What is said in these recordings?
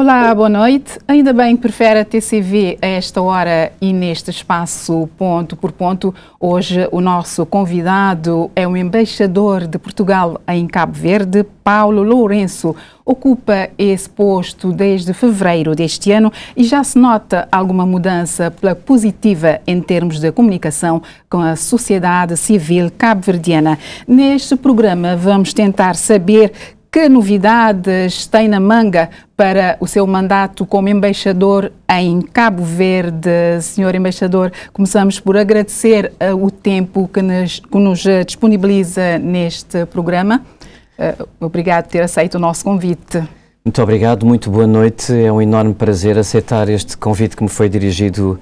Olá, boa noite. Ainda bem que prefere a TCV a esta hora e neste espaço ponto por ponto. Hoje o nosso convidado é o embaixador de Portugal em Cabo Verde, Paulo Lourenço. Ocupa esse posto desde fevereiro deste ano e já se nota alguma mudança pela positiva em termos de comunicação com a sociedade civil cabo-verdiana. Neste programa vamos tentar saber que novidades tem na manga para o seu mandato como embaixador em Cabo Verde? Senhor embaixador, começamos por agradecer uh, o tempo que nos, que nos, uh, disponibiliza neste programa. Uh, obrigado por ter aceito o nosso convite. Muito obrigado, muito boa noite. É um enorme prazer aceitar este convite que me foi dirigido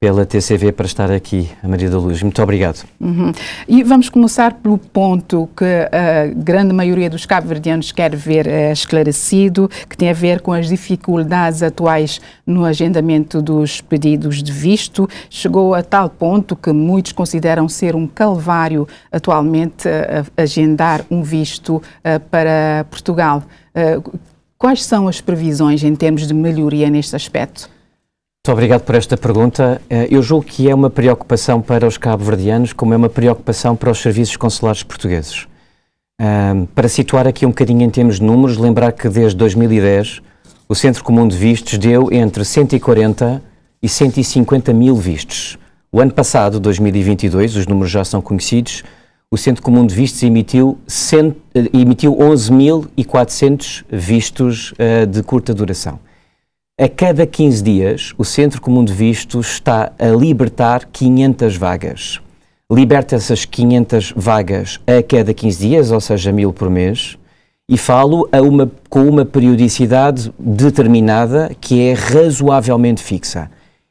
pela TCV para estar aqui, a Maria da Luz. Muito obrigado. Uhum. E vamos começar pelo ponto que a grande maioria dos cabo-verdianos quer ver eh, esclarecido, que tem a ver com as dificuldades atuais no agendamento dos pedidos de visto. Chegou a tal ponto que muitos consideram ser um calvário atualmente eh, agendar um visto eh, para Portugal. Quais são as previsões em termos de melhoria neste aspecto? Muito obrigado por esta pergunta. Eh, eu julgo que é uma preocupação para os cabo-verdianos, como é uma preocupação para os serviços consulares portugueses. Eh, para situar aqui um bocadinho em termos de números, lembrar que desde 2010 o Centro Comum de Vistos deu entre 140 e 150 mil vistos. O ano passado, 2022, os números já são conhecidos, o Centro Comum de Vistos emitiu, eh, emitiu 11.400 vistos de curta duração. A cada 15 dias, o Centro Comum de Vistos está a libertar 500 vagas. Liberta essas 500 vagas a cada 15 dias, ou seja, mil por mês, e falo uma, com uma periodicidade determinada que é razoavelmente fixa.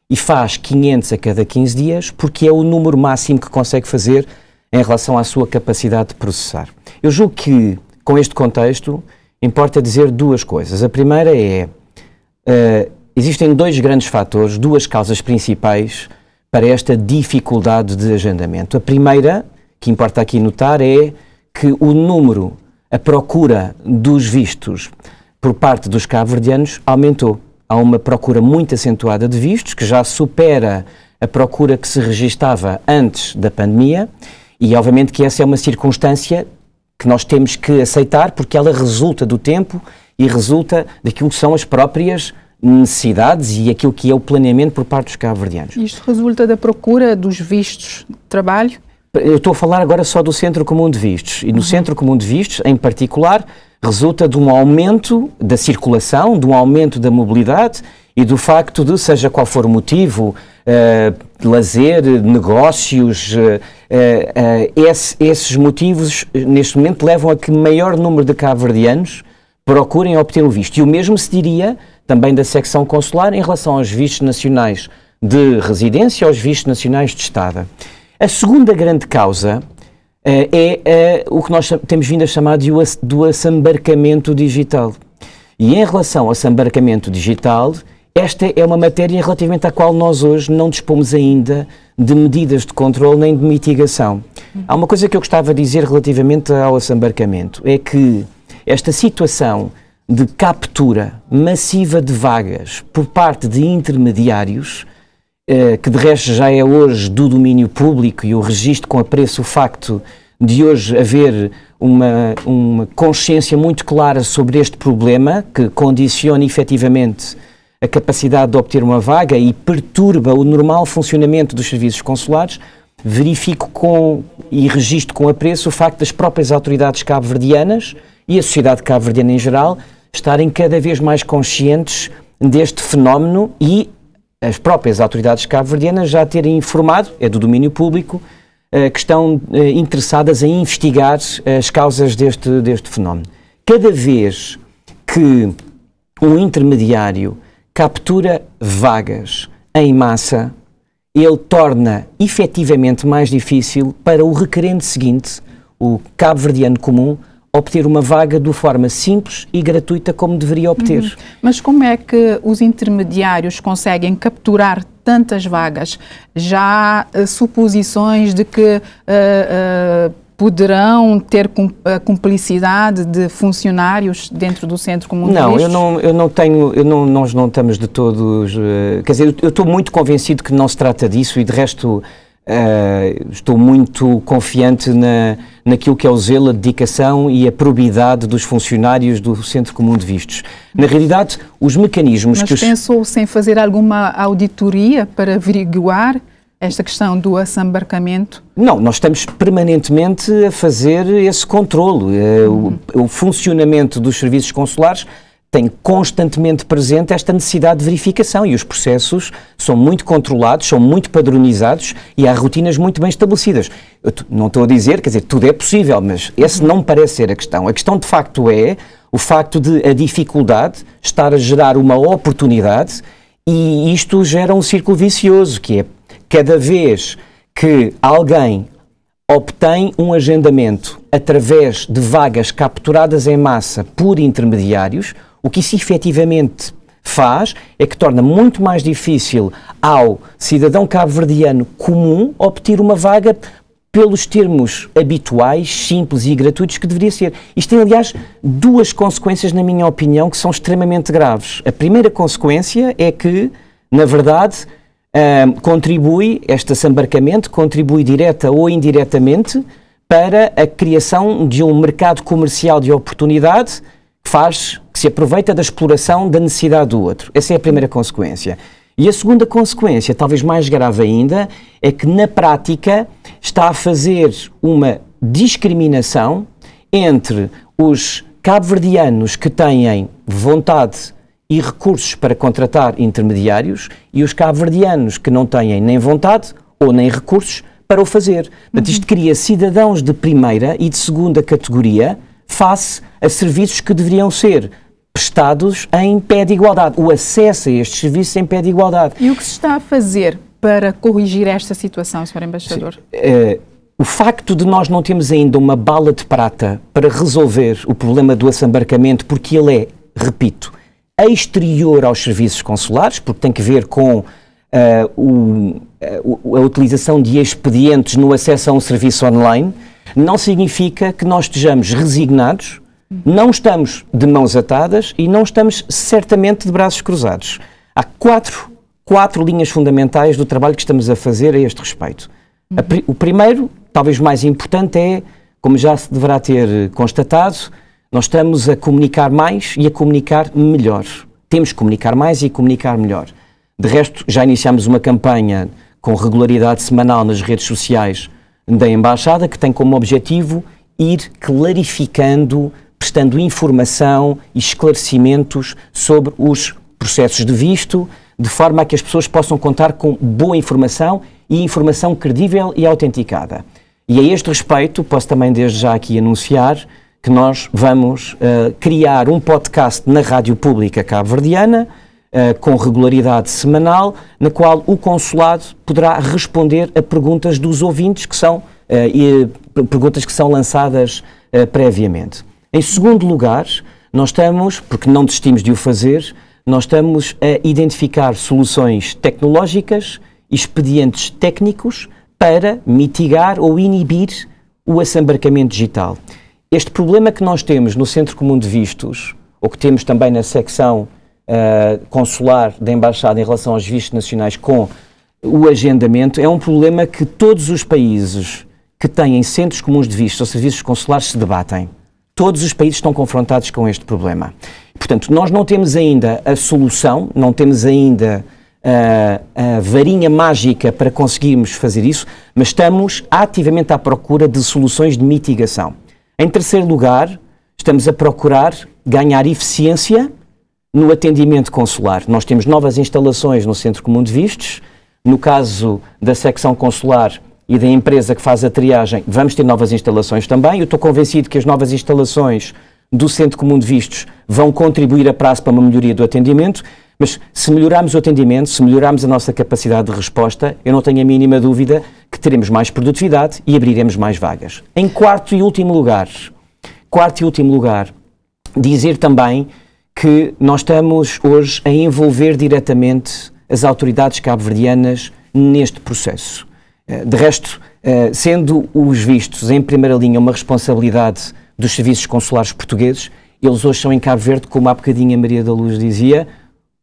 E faz 500 a cada 15 dias, porque é o número máximo que consegue fazer em relação à sua capacidade de processar. Eu julgo que, com este contexto, importa dizer duas coisas. A primeira é eh, existem dois grandes fatores, duas causas principais para esta dificuldade de agendamento. A primeira, que importa aqui notar, é que o número, a procura dos vistos por parte dos cabo-verdianos aumentou. Há uma procura muito acentuada de vistos, que já supera a procura que se registava antes da pandemia, e obviamente que essa é uma circunstância que nós temos que aceitar porque ela resulta do tempo e resulta daquilo que são as próprias necessidades e aquilo que é o planeamento por parte dos cabo-verdianos. Isto resulta da procura dos vistos de trabalho? Eu estou a falar agora só do Centro Comum de Vistos. E no uhum. Centro Comum de Vistos, em particular, resulta de um aumento da circulação, de um aumento da mobilidade e do facto de, seja qual for o motivo, uh, lazer, negócios, uh, uh, esse, esses motivos neste momento levam a que maior número de cabo-verdianos procurem obter o visto. E o mesmo se diria também da secção consular em relação aos vistos nacionais de residência e aos vistos nacionais de estada. A segunda grande causa eh, é, eh, o que nós temos vindo a chamar de, do assambarcamento digital. E em relação ao assambarcamento digital, esta é uma matéria relativamente à qual nós hoje não dispomos ainda de medidas de controle nem de mitigação. Uhum. Há uma coisa que eu gostava de dizer relativamente ao assambarcamento, é que esta situação de captura massiva de vagas por parte de intermediários, eh, que de resto já é hoje do domínio público e eu registro com apreço o facto de hoje haver uma, uma consciência muito clara sobre este problema que condiciona efetivamente a capacidade de obter uma vaga e perturba o normal funcionamento dos serviços consulares, verifico com e registro com apreço o facto das próprias autoridades cabo-verdianas e a sociedade cabo-verdiana em geral estarem cada vez mais conscientes deste fenómeno e as próprias autoridades cabo-verdianas já terem informado, é do domínio público, eh, que estão eh, interessadas em investigar eh, as causas deste, deste fenómeno. Cada vez que um intermediário captura vagas em massa, ele torna efetivamente mais difícil para o requerente seguinte, o cabo-verdiano comum, obter uma vaga de forma simples e gratuita como deveria obter. Uhum. Mas como é que os intermediários conseguem capturar tantas vagas? Já há eh, suposições de que uh, uh, poderão ter a cumplicidade de funcionários dentro do centro comum não eu não eu não tenho eu não nós não estamos de todos quer dizer eu estou muito convencido que não se trata disso e de resto eh, estou muito confiante na, naquilo que é o zelo, a dedicação e a probidade dos funcionários do Centro Comum de Vistos. Na realidade, os mecanismos Mas que. Mas pensou sem os... fazer alguma auditoria para averiguar esta questão do assambarcamento? Não, nós estamos permanentemente a fazer esse controle. Eh, uhum. o, o funcionamento dos serviços consulares tem constantemente presente esta necessidade de verificação e os processos são muito controlados, são muito padronizados e há rotinas muito bem estabelecidas. Eu não estou a dizer, quer dizer, tudo é possível, mas esse não parece ser a questão. A questão de facto é o facto de a dificuldade estar a gerar uma oportunidade e isto gera um círculo vicioso, que é cada vez que alguém obtém um agendamento através de vagas capturadas em massa por intermediários, o que isso efetivamente faz é que torna muito mais difícil ao cidadão cabo-verdiano comum obter uma vaga pelos termos habituais, simples e gratuitos que deveria ser. Isto tem, aliás, duas consequências, na minha opinião, que são extremamente graves. A primeira consequência é que, na verdade, hum, contribui, este assambarcamento contribui direta ou indiretamente para a criação de um mercado comercial de oportunidade faz, que se aproveita da exploração da necessidade do outro. Essa é a primeira consequência. E a segunda consequência, talvez mais grave ainda, é que na prática está a fazer uma discriminação entre os cabo-verdianos que têm vontade e recursos para contratar intermediários e os cabo-verdianos que não têm nem vontade ou nem recursos para o fazer. Portanto, isto uhum. cria cidadãos de primeira e de segunda categoria face a serviços que deveriam ser prestados em pé de igualdade, o acesso a estes serviços em pé de igualdade. E o que se está a fazer para corrigir esta situação, Sr. Embaixador? Sim, é, o facto de nós não termos ainda uma bala de prata para resolver o problema do assambarcamento, porque ele é, repito, exterior aos serviços consulares, porque tem que ver com uh, o, a, eh, a utilização de expedientes no acesso a um serviço online, não significa que nós estejamos resignados, não estamos de mãos atadas e não estamos certamente de braços cruzados. Há quatro, quatro linhas fundamentais do trabalho que estamos a fazer a este respeito. A, o primeiro, talvez mais importante, é, como já se deverá ter constatado, nós estamos a comunicar mais e a comunicar melhor. Temos que comunicar mais e comunicar melhor. De resto, já iniciamos uma campanha com regularidade semanal nas redes sociais da Embaixada, que tem como objetivo ir clarificando, prestando informação e esclarecimentos sobre os processos de visto, de forma a que as pessoas possam contar com boa informação e informação credível e autenticada. E a este respeito, posso também desde já aqui anunciar que nós vamos uh, criar um podcast na Rádio Pública Cabo-Verdiana eh, com regularidade semanal, na qual o consulado poderá responder a perguntas dos ouvintes que são uh, e, eh, perguntas que são lançadas uh, previamente. Em segundo lugar, nós estamos, porque não desistimos de o fazer, nós estamos a identificar soluções tecnológicas, expedientes técnicos para mitigar ou inibir o assambarcamento digital. Este problema que nós temos no Centro Comum de Vistos, ou que temos também na secção uh, consular da Embaixada em relação aos vistos nacionais com o agendamento é um problema que todos os países que têm centros comuns de vistos ou serviços consulares se debatem. Todos os países estão confrontados com este problema. Portanto, nós não temos ainda a solução, não temos ainda eh, a varinha mágica para conseguirmos fazer isso, mas estamos ativamente à procura de soluções de mitigação. Em terceiro lugar, estamos a procurar ganhar eficiência no atendimento consular. Nós temos novas instalações no Centro Comum de Vistos. No caso da secção consular e da empresa que faz a triagem, vamos ter novas instalações também. Eu estou convencido que as novas instalações do Centro Comum de Vistos vão contribuir a prazo para uma melhoria do atendimento, mas se melhorarmos o atendimento, se melhorarmos a nossa capacidade de resposta, eu não tenho a mínima dúvida que teremos mais produtividade e abriremos mais vagas. Em quarto e último lugar, quarto e último lugar, dizer também que nós estamos hoje a envolver diretamente as autoridades cabo-verdianas neste processo. Eh, de resto, eh, sendo os vistos em primeira linha uma responsabilidade dos serviços consulares portugueses, eles hoje são em Cabo Verde, como há bocadinho a Maria da Luz dizia,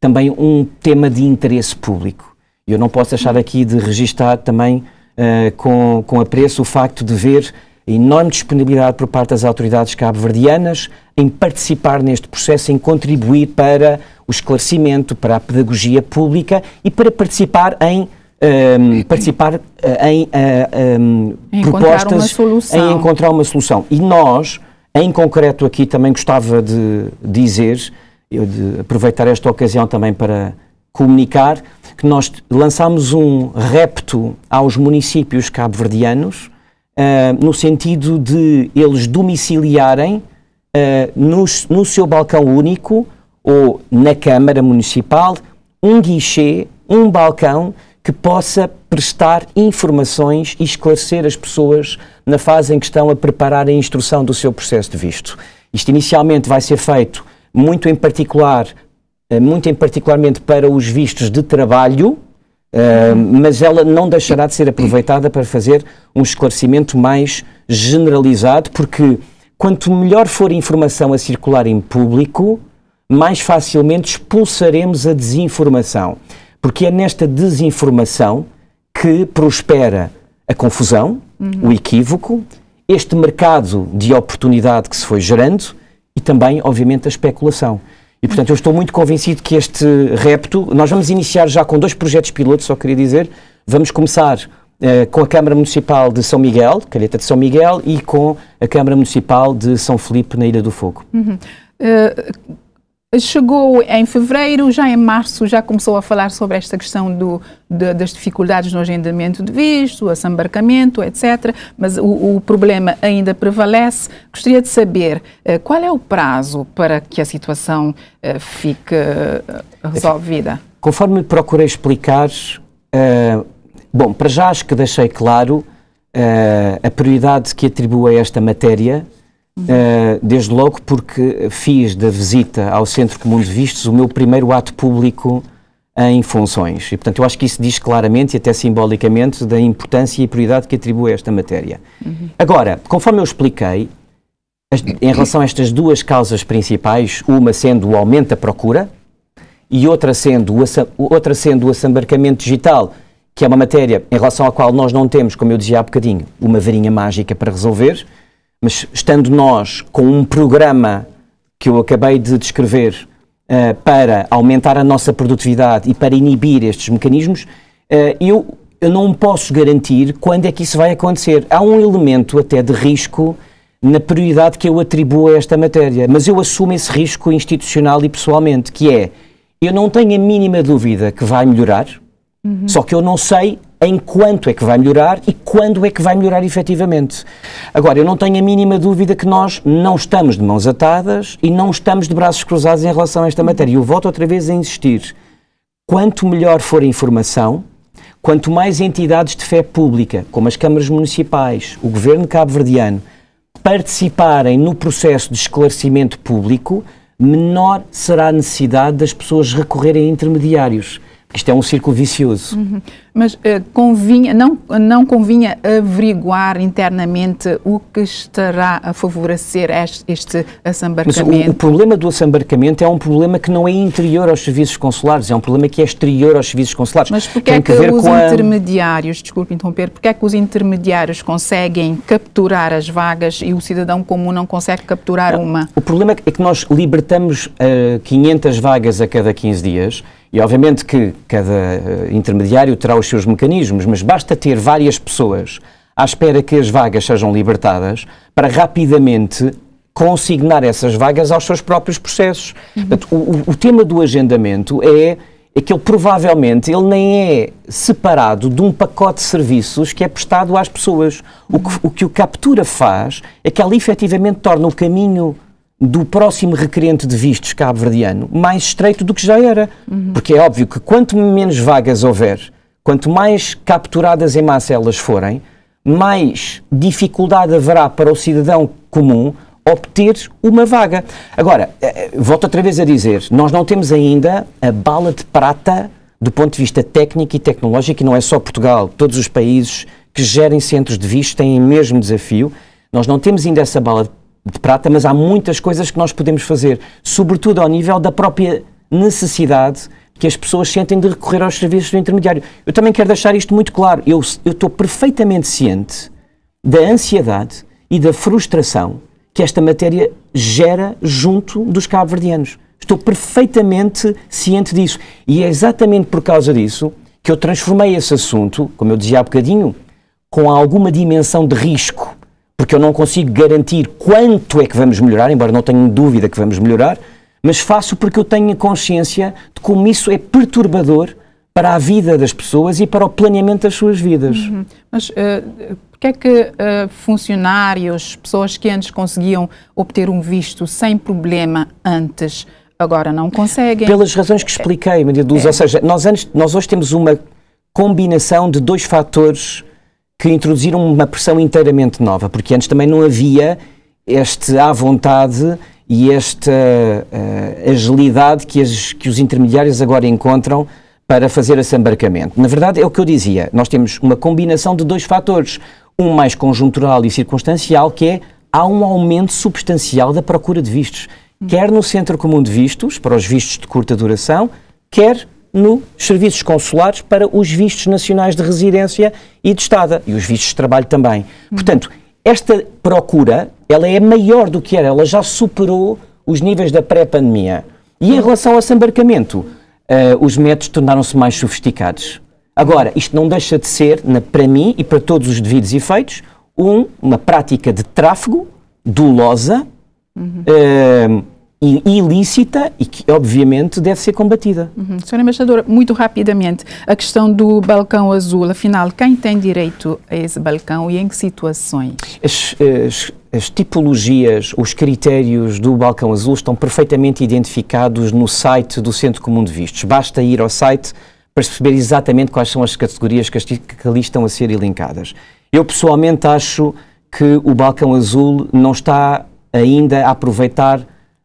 também um tema de interesse público. Eu não posso deixar aqui de registar também uh, com, com apreço o facto de ver a enorme disponibilidade por parte das autoridades cabo-verdianas, em participar neste processo, em contribuir para o esclarecimento, para a pedagogia pública e para participar em um, ehm, participar eh, em uh, eh, ehm, um, propostas, em encontrar uma solução. E nós, em concreto aqui, também gostava de dizer, eu de aproveitar esta ocasião também para comunicar, que nós lançámos um repto aos municípios cabo-verdianos, uh, no sentido de eles domiciliarem eh, nos, no seu balcão único ou na Câmara Municipal um guichê, um balcão que possa prestar informações e esclarecer as pessoas na fase em que estão a preparar a instrução do seu processo de visto. Isto inicialmente vai ser feito muito em particular, eh, muito em particularmente para os vistos de trabalho, eh, mas ela não deixará de ser aproveitada para fazer um esclarecimento mais generalizado, porque quanto melhor for a informação a circular em público, mais facilmente expulsaremos a desinformação. Porque é nesta desinformação que prospera a confusão, uhum. o equívoco, este mercado de oportunidade que se foi gerando e também, obviamente, a especulação. E, portanto, eu estou muito convencido que este repto. Nós vamos iniciar já com dois projetos pilotos, só queria dizer. Vamos começar eh, com a Câmara Municipal de São Miguel, Calheta de São Miguel, e com a Câmara Municipal de São Felipe, na Ilha do Fogo. Uhum. Uh, chegou em fevereiro, já em março, já começou a falar sobre esta questão do, de, das dificuldades no agendamento de visto, assambarcamento, etc. Mas o, o, problema ainda prevalece. Gostaria de saber uh, qual é o prazo para que a situação fique resolvida. Conforme procurei explicar, Bom, para já acho que deixei claro uh, a prioridade que atribuo a esta matéria, uh, desde logo porque fiz da visita ao Centro Comum de Vistos o meu primeiro ato público em funções. E, portanto, eu acho que isso diz claramente e até simbolicamente da importância e prioridade que atribuo a esta matéria. Uhum. Agora, conforme eu expliquei, em relação a estas duas causas principais, uma sendo o aumento da procura e outra sendo o, outra sendo o assambarcamento digital, que é uma matéria em relação à qual nós não temos, como eu dizia há bocadinho, uma varinha mágica para resolver, mas estando nós com um programa que eu acabei de descrever uh, para aumentar a nossa produtividade e para inibir estes mecanismos, uh, eu, eu não posso garantir quando é que isso vai acontecer. Há um elemento até de risco na prioridade que eu atribuo a esta matéria, mas eu assumo esse risco institucional e pessoalmente, que é, eu não tenho a mínima dúvida que vai melhorar, Uhum. Só que eu não sei em quanto é que vai melhorar e quando é que vai melhorar efetivamente. Agora, eu não tenho a mínima dúvida que nós não estamos de mãos atadas e não estamos de braços cruzados em relação a esta uhum. matéria. E eu volto outra vez a insistir. Quanto melhor for a informação, quanto mais entidades de fé pública, como as câmaras municipais, o governo cabo-verdiano, participarem no processo de esclarecimento público, menor será a necessidade das pessoas recorrerem a intermediários. Isto é um círculo vicioso. Uhum. Mas uh, convinha, não, não convinha averiguar internamente o que estará a favorecer este, este assambarcamento? O, o, problema do assambarcamento é um problema que não é interior aos serviços consulares, é um problema que é exterior aos serviços consulares. Mas porquê é que, que os intermediários, a... desculpe interromper, porque é que os intermediários conseguem capturar as vagas e o cidadão comum não consegue capturar não, uma? O problema é que nós libertamos uh, eh, 500 vagas a cada 15 dias e obviamente que cada eh, intermediário terá os seus mecanismos, mas basta ter várias pessoas à espera que as vagas sejam libertadas para rapidamente consignar essas vagas aos seus próprios processos. Uhum. Portanto, o, o, tema do agendamento é, é que ele provavelmente ele nem é separado de um pacote de serviços que é prestado às pessoas. O que o, que o Captura faz é que ela efetivamente torna o caminho do próximo requerente de vistos cabo-verdiano mais estreito do que já era. Uhum. Porque é óbvio que quanto menos vagas houver, quanto mais capturadas em massa elas forem, mais dificuldade haverá para o cidadão comum obter uma vaga. Agora, eh, eh, volto outra vez a dizer, nós não temos ainda a bala de prata do ponto de vista técnico e tecnológico, e não é só Portugal, todos os países que gerem centros de visto têm o mesmo desafio. Nós não temos ainda essa bala de de prata, mas há muitas coisas que nós podemos fazer, sobretudo ao nível da própria necessidade que as pessoas sentem de recorrer aos serviços do intermediário. Eu também quero deixar isto muito claro. Eu, eu estou perfeitamente ciente da ansiedade e da frustração que esta matéria gera junto dos cabo-verdianos. Estou perfeitamente ciente disso. E é exatamente por causa disso que eu transformei esse assunto, como eu dizia há bocadinho, com alguma dimensão de risco porque eu não consigo garantir quanto é que vamos melhorar, embora não tenha dúvida que vamos melhorar, mas faço porque eu tenho consciência de como isso é perturbador para a vida das pessoas e para o planeamento das suas vidas. Uhum. Mas uh, porque é que uh, funcionários, pessoas que antes conseguiam obter um visto sem problema antes, agora não conseguem? Pelas razões que expliquei, Maria Dulce. É. Ou seja, nós, antes, nós hoje temos uma combinação de dois fatores que introduziram uma pressão inteiramente nova, porque antes também não havia este à vontade e esta uh, agilidade que, as, que os intermediários agora encontram para fazer esse embarcamento. Na verdade, é o que eu dizia, nós temos uma combinação de dois fatores, um mais conjuntural e circunstancial, que é há um aumento substancial da procura de vistos, quer no Centro Comum de Vistos, para os vistos de curta duração, quer nos serviços consulares para os vistos nacionais de residência e de estada e os vistos de trabalho também. Uhum. Portanto, esta procura, ela é maior do que era, ela já superou os níveis da pré-pandemia. E em relação ao embarcamento, uh, os métodos tornaram-se mais sofisticados. Agora, isto não deixa de ser, na, para mim e para todos os devidos efeitos, um, uma prática de tráfego dolosa, uhum. uh, ilícita e que, obviamente, deve ser combatida. Uhum. Senhora Embaixadora, muito rapidamente, a questão do balcão azul, afinal, quem tem direito a esse balcão e em que situações? As, as, as tipologias, os critérios do balcão azul estão perfeitamente identificados no site do Centro Comum de Vistos. Basta ir ao site para perceber exatamente quais são as categorias que, as, que ali estão a ser elencadas. Eu, pessoalmente, acho que o balcão azul não está ainda a aproveitar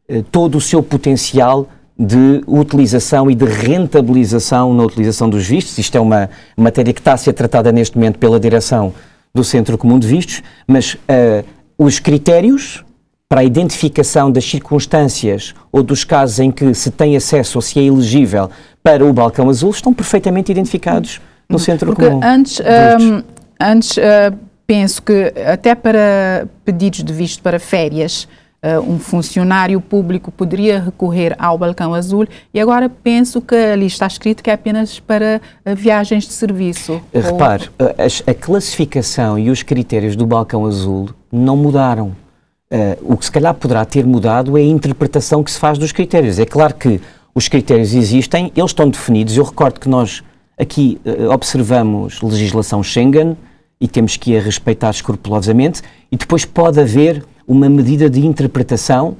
eh, todo o seu potencial de utilização e de rentabilização na utilização dos vistos. Isto é uma matéria que está a ser tratada neste momento pela direção do Centro Comum de Vistos, mas uh, os critérios para a identificação das circunstâncias ou dos casos em que se tem acesso ou se é elegível para o balcão azul estão perfeitamente identificados no uhum. Centro Porque Comum. Antes, um, ehm, antes uh, penso que até para pedidos de visto para férias Uh, um funcionário público poderia recorrer ao balcão azul e agora penso que ali está escrito que é apenas para uh, viagens de serviço. Eh, repare, ou... a, a, classificação e os critérios do balcão azul não mudaram. Uh, o que se calhar poderá ter mudado é a interpretação que se faz dos critérios. É claro que os critérios existem, eles estão definidos. Eu recordo que nós aqui observamos legislação Schengen e temos que a respeitar escrupulosamente e depois pode haver uma medida de interpretação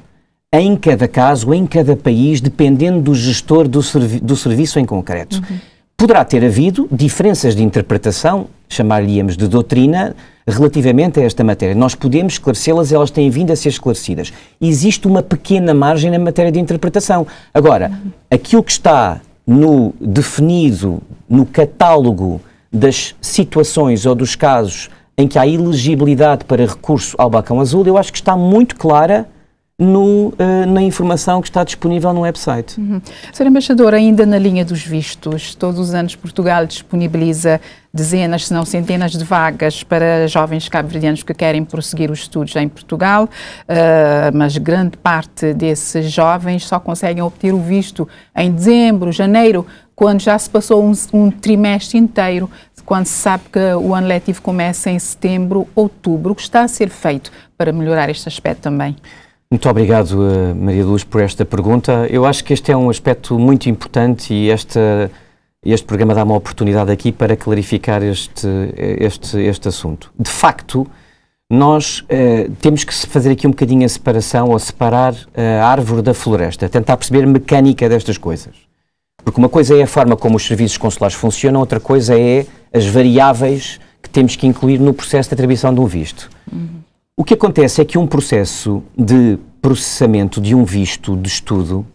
em cada caso, em cada país, dependendo do gestor do, servi do serviço em concreto. Uhum. Poderá ter havido diferenças de interpretação, chamaríamos de doutrina, relativamente a esta matéria. Nós podemos esclarecê-las, elas têm vindo a ser esclarecidas. Existe uma pequena margem na matéria de interpretação. Agora, uhum. aquilo que está no definido, no catálogo das situações ou dos casos em que há elegibilidade para recurso ao Balcão Azul, eu acho que está muito clara no, uh, na informação que está disponível no website. Uhum. Sr. Embaixador, ainda na linha dos vistos, todos os anos Portugal disponibiliza dezenas, se não centenas de vagas para jovens cabo-verdianos que querem prosseguir os estudos em Portugal, uh, mas grande parte desses jovens só conseguem obter o visto em dezembro, janeiro, quando já se passou um, um trimestre inteiro quando se sabe que o ano letivo começa em setembro, outubro. O que está a ser feito para melhorar este aspecto também? Muito obrigado, eh, Maria Luz, por esta pergunta. Eu acho que este é um aspecto muito importante e esta, este programa dá uma oportunidade aqui para clarificar este, este, este assunto. De facto, nós eh, temos que fazer aqui um bocadinho a separação ou separar eh, a árvore da floresta, tentar perceber a mecânica destas coisas. Porque uma coisa é a forma como os serviços consulares funcionam, outra coisa é as variáveis que temos que incluir no processo de atribuição de um visto. Uhum. O que acontece é que um processo de processamento de um visto de estudo,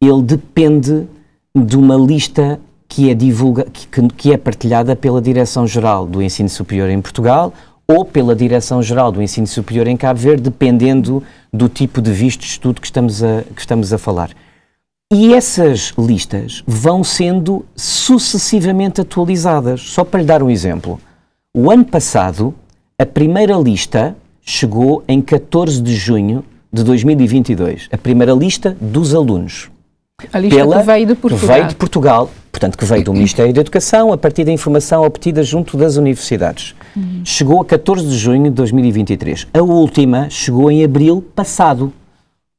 ele depende de uma lista que é, divulga, que, que é partilhada pela Direção-Geral do Ensino Superior em Portugal ou pela Direção-Geral do Ensino Superior em Cabo Verde, dependendo do tipo de visto de estudo que estamos a, que estamos a falar. E essas listas vão sendo sucessivamente atualizadas. Só para lhe dar um exemplo. O ano passado, a primeira lista chegou em 14 de junho de 2022. A primeira lista dos alunos. A lista pela, que veio de Portugal. Veio de Portugal, portanto, que veio do Ministério da Educação, a partir da informação obtida junto das universidades. Uhum. Chegou a 14 de junho de 2023. A última chegou em abril passado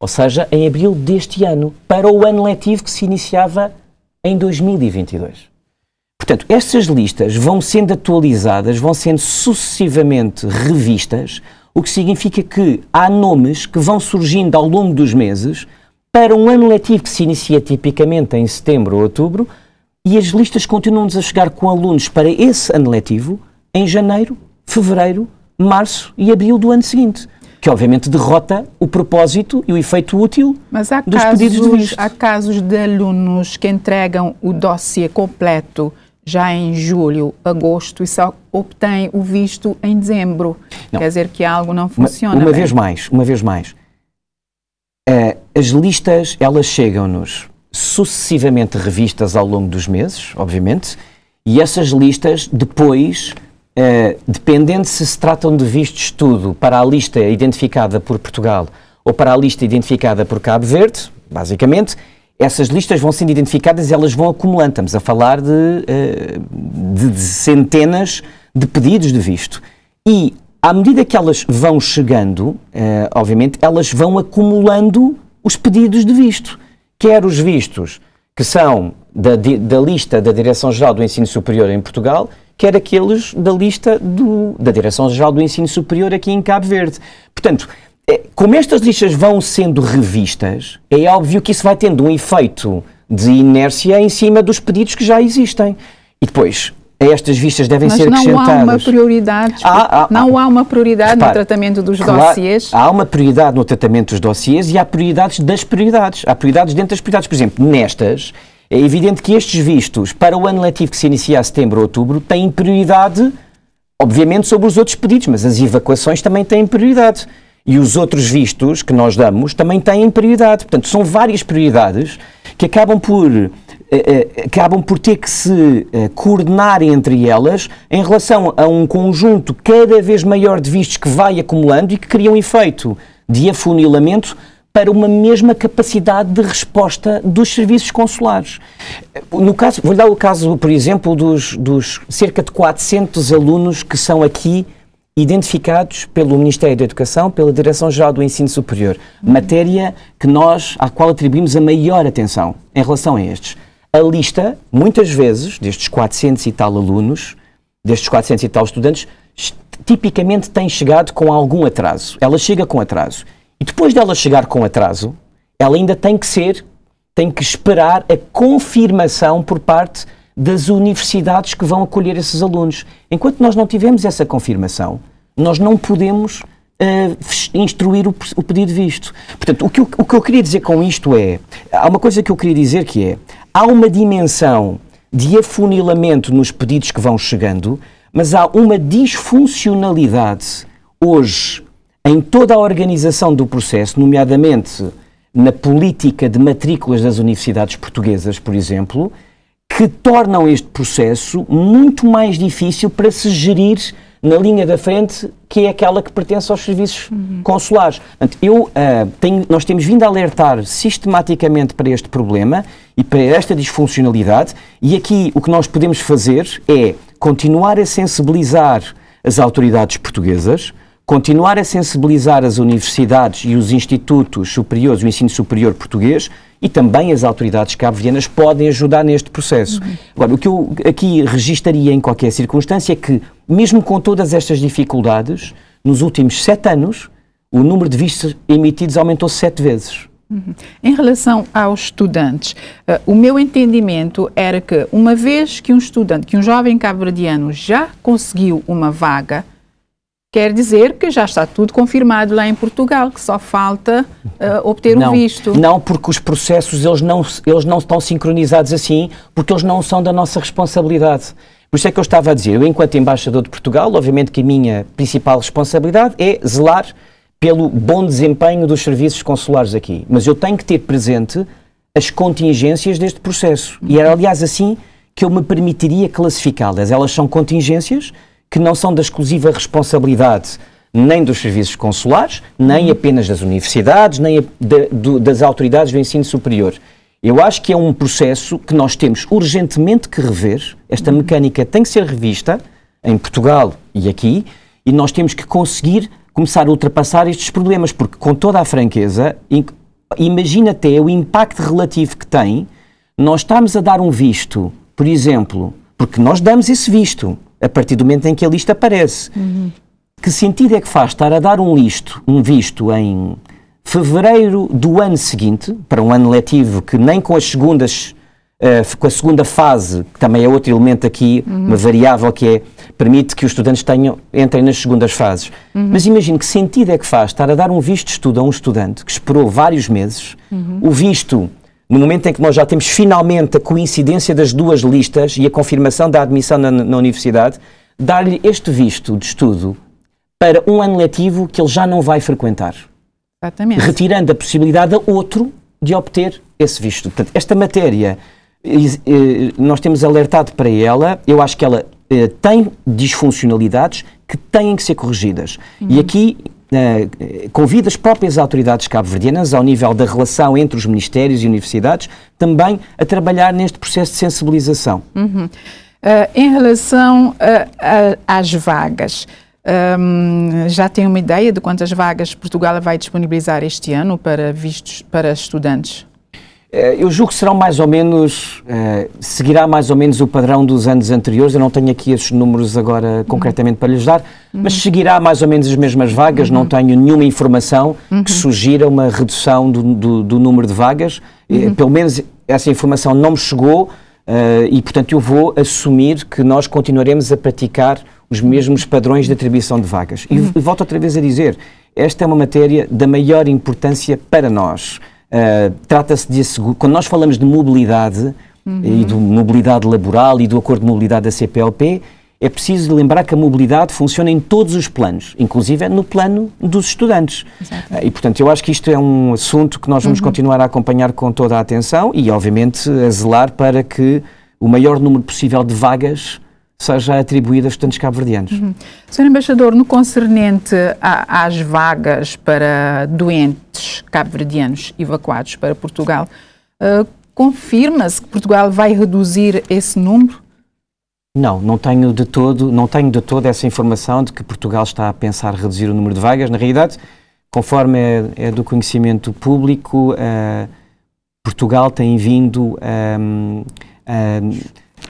ou seja, em abril deste ano, para o ano letivo que se iniciava em 2022. Portanto, estas listas vão sendo atualizadas, vão sendo sucessivamente revistas, o que significa que há nomes que vão surgindo ao longo dos meses para um ano letivo que se inicia tipicamente em setembro ou outubro e as listas continuam-nos a chegar com alunos para esse ano letivo em janeiro, fevereiro, março e abril do ano seguinte que obviamente derrota o propósito e o efeito útil Mas há dos casos, pedidos de visto. Há casos de alunos que entregam o dossiê completo já em julho, agosto e só obtém o visto em dezembro. Não. Quer dizer que algo não funciona. Uma, uma é? vez mais, uma vez mais. Uh, as listas, elas chegam-nos sucessivamente revistas ao longo dos meses, obviamente, e essas listas depois eh, dependendo se se tratam de visto de estudo para a lista identificada por Portugal ou para a lista identificada por Cabo Verde, basicamente, essas listas vão sendo identificadas e elas vão acumulando. Estamos a falar de, uh, de, de centenas de pedidos de visto. E à medida que elas vão chegando, uh, obviamente, elas vão acumulando os pedidos de visto. Quer os vistos que são da, da lista da Direção-Geral do Ensino Superior em Portugal, quer aqueles da lista do, da Direção-Geral do Ensino Superior aqui em Cabo Verde. Portanto, eh, como estas listas vão sendo revistas, é óbvio que isso vai tendo um efeito de inércia em cima dos pedidos que já existem. E depois, estas vistas devem Mas ser não acrescentadas. Há uma prioridade, há, há, não há uma prioridade no tratamento dos claro, dossiês. Há uma prioridade no tratamento dos dossiês e há prioridades das prioridades. Há prioridades dentro das prioridades. Por exemplo, nestas, é evidente que estes vistos, para o ano letivo que se inicia a setembro ou outubro, têm prioridade, obviamente, sobre os outros pedidos, mas as evacuações também têm prioridade. E os outros vistos que nós damos também têm prioridade. Portanto, são várias prioridades que acabam por eh, eh, acabam por ter que se eh, coordenar entre elas em relação a um conjunto cada vez maior de vistos que vai acumulando e que cria um efeito de afunilamento para uma mesma capacidade de resposta dos serviços consulares. No caso, vou dar o caso, por exemplo, dos, dos cerca de 400 alunos que são aqui identificados pelo Ministério da Educação, pela Direção-Geral do Ensino Superior, matéria que nós, à qual atribuímos a maior atenção em relação a estes. A lista, muitas vezes, destes 400 e tal alunos, destes 400 e tal estudantes, tipicamente tem chegado com algum atraso. Ela chega com atraso. E depois dela chegar com atraso, ela ainda tem que ser, tem que esperar a confirmação por parte das universidades que vão acolher esses alunos. Enquanto nós não tivermos essa confirmação, nós não podemos uh, instruir o, o, pedido de visto. Portanto, o que, eu, o que eu queria dizer com isto é, há uma coisa que eu queria dizer que é, há uma dimensão de afunilamento nos pedidos que vão chegando, mas há uma disfuncionalidade hoje em toda a organização do processo, nomeadamente na política de matrículas das universidades portuguesas, por exemplo, que tornam este processo muito mais difícil para se gerir na linha da frente, que é aquela que pertence aos serviços uhum. consulares. eu, uh, tenho, nós temos vindo a alertar sistematicamente para este problema e para esta disfuncionalidade, e aqui o que nós podemos fazer é continuar a sensibilizar as autoridades portuguesas, continuar a sensibilizar as universidades e os institutos superiores, o ensino superior português e também as autoridades cabo-verdianas podem ajudar neste processo. Uhum. Agora, o que eu aqui registaria em qualquer circunstância é que, mesmo com todas estas dificuldades, nos últimos sete anos, o número de vistos emitidos aumentou sete vezes. Uhum. Em relação aos estudantes, uh, o meu entendimento era que uma vez que um estudante, que um jovem cabo-verdiano já conseguiu uma vaga, Quer dizer que já está tudo confirmado lá em Portugal, que só falta uh, obter não, visto. Não, porque os processos eles não, eles não estão sincronizados assim, porque eles não são da nossa responsabilidade. Por isso é que eu estava a dizer, eu, enquanto embaixador de Portugal, obviamente que a minha principal responsabilidade é zelar pelo bom desempenho dos serviços consulares aqui. Mas eu tenho que ter presente as contingências deste processo. E era, aliás, assim que eu me permitiria classificá-las. Elas são contingências que não são da exclusiva responsabilidade nem dos serviços consulares, nem uhum. apenas das universidades, nem a, do, das autoridades do ensino superior. Eu acho que é um processo que nós temos urgentemente que rever. Esta uhum. mecânica tem que ser revista em Portugal e aqui, e nós temos que conseguir começar a ultrapassar estes problemas, porque, com toda a franqueza, imagina até o impacto relativo que tem nós estamos a dar um visto, por exemplo, porque nós damos esse visto a partir do momento em que a lista aparece. Uhum. Que sentido é que faz estar a dar um, listo, um visto em fevereiro do ano seguinte, para um ano letivo que nem com as segundas, uh, com a segunda fase, que também é outro elemento aqui, uhum. uma variável que é, permite que os estudantes tenham, entrem nas segundas fases. Uhum. Mas imagine que sentido é que faz estar a dar um visto de estudo a um estudante que esperou vários meses, uhum. o visto no momento em que nós já temos finalmente a coincidência das duas listas e a confirmação da admissão na, na universidade, dar-lhe este visto de estudo para um ano letivo que ele já não vai frequentar. Exatamente. Retirando a possibilidade a outro de obter esse visto. Portanto, esta matéria, eh, eh, nós temos alertado para ela, eu acho que ela eh, tem disfuncionalidades que têm que ser corrigidas. Uhum. E aqui eh, convida as próprias autoridades cabo-verdianas, ao nível da relação entre os ministérios e universidades, também a trabalhar neste processo de sensibilização. Uhum. Uh, em relação eh, às vagas, um, ehm, já tem uma ideia de quantas vagas Portugal vai disponibilizar este ano para vistos para estudantes? Eh, eu julgo que serão mais ou menos, eh, seguirá mais ou menos o padrão dos anos anteriores, eu não tenho aqui esses números agora uhum. concretamente para lhes dar, mas uhum. seguirá mais ou menos as mesmas vagas, não uhum. tenho nenhuma informação que sugira uma redução do, do, do número de vagas, eh, pelo menos essa informação não me chegou e, portanto, eu vou assumir que nós continuaremos a praticar os mesmos padrões de atribuição de vagas. E volto outra vez a dizer, esta é uma matéria da maior importância para nós. Uh, Trata-se de asseguro... Quando nós falamos de mobilidade uhum. e de mobilidade laboral e do acordo de mobilidade da CPLP, é preciso lembrar que a mobilidade funciona em todos os planos, inclusive no plano dos estudantes. Eh, e, portanto, eu acho que isto é um assunto que nós vamos uhum. continuar a acompanhar com toda a atenção e, obviamente, a zelar para que o maior número possível de vagas seja atribuída a estudantes cabo-verdianos. Uhum. Embaixador, no concernente a, às vagas para doentes cabo-verdianos evacuados para Portugal, uh, confirma-se que Portugal vai reduzir esse número? Não, não tenho de todo, não tenho de todo essa informação de que Portugal está a pensar reduzir o número de vagas. Na realidade, conforme é, é do conhecimento público, uh, Portugal tem vindo um, ehm, um, ehm,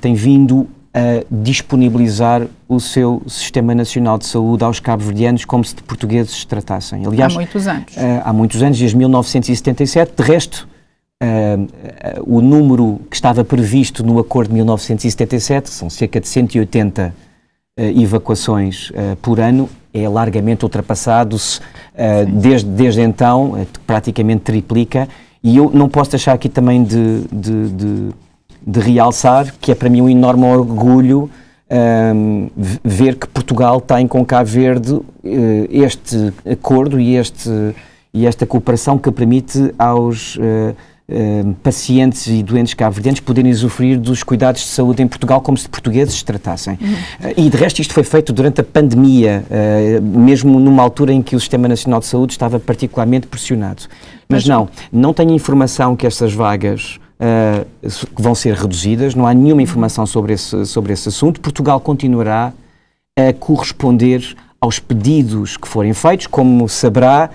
tem vindo a disponibilizar o seu Sistema Nacional de Saúde aos cabo-verdianos como se de portugueses se tratassem. Aliás, há muitos anos. Uh, há muitos anos, desde 1977. De resto, uh, uh, o número que estava previsto no acordo de 1977, são cerca de 180 evacuações por ano, é largamente ultrapassado desde, desde então, praticamente triplica. E eu não posso deixar aqui também de, de, de de realçar, que é para mim um enorme orgulho um, ehm, ver que Portugal tem com Cabo Verde uh, este acordo e, este, e esta cooperação que permite aos uh, uh, pacientes e doentes cabo-verdianos poderem usufruir dos cuidados de saúde em Portugal como se de portugueses se tratassem. Uhum. E de resto isto foi feito durante a pandemia, mesmo numa altura em que o Sistema Nacional de Saúde estava particularmente pressionado. Mas, Mas não, não tenho informação que estas vagas eh, que vão ser reduzidas, não há nenhuma uhum. informação sobre esse, sobre esse assunto. Portugal continuará a corresponder aos pedidos que forem feitos. Como saberá,